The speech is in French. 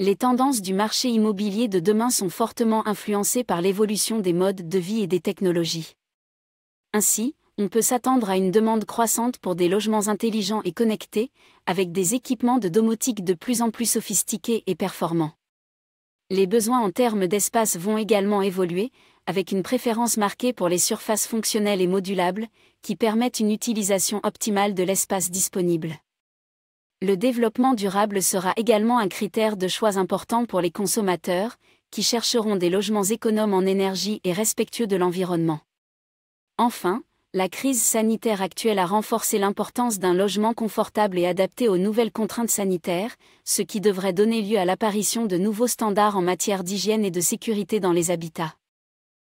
les tendances du marché immobilier de demain sont fortement influencées par l'évolution des modes de vie et des technologies. Ainsi, on peut s'attendre à une demande croissante pour des logements intelligents et connectés, avec des équipements de domotique de plus en plus sophistiqués et performants. Les besoins en termes d'espace vont également évoluer, avec une préférence marquée pour les surfaces fonctionnelles et modulables, qui permettent une utilisation optimale de l'espace disponible. Le développement durable sera également un critère de choix important pour les consommateurs, qui chercheront des logements économes en énergie et respectueux de l'environnement. Enfin, la crise sanitaire actuelle a renforcé l'importance d'un logement confortable et adapté aux nouvelles contraintes sanitaires, ce qui devrait donner lieu à l'apparition de nouveaux standards en matière d'hygiène et de sécurité dans les habitats.